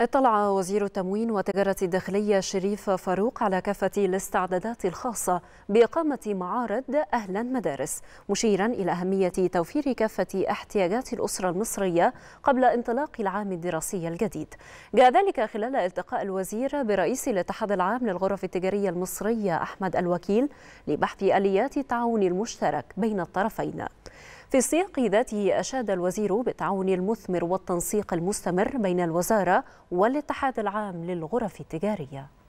اطلع وزير التموين والتجارة الداخلية شريف فاروق على كافة الاستعدادات الخاصة بإقامة معارض أهلا مدارس مشيرا إلى أهمية توفير كافة احتياجات الأسرة المصرية قبل انطلاق العام الدراسي الجديد جاء ذلك خلال التقاء الوزير برئيس الاتحاد العام للغرف التجارية المصرية أحمد الوكيل لبحث آليات التعاون المشترك بين الطرفين في السياق ذاته أشاد الوزير بالتعاون المثمر والتنسيق المستمر بين الوزارة والاتحاد العام للغرف التجارية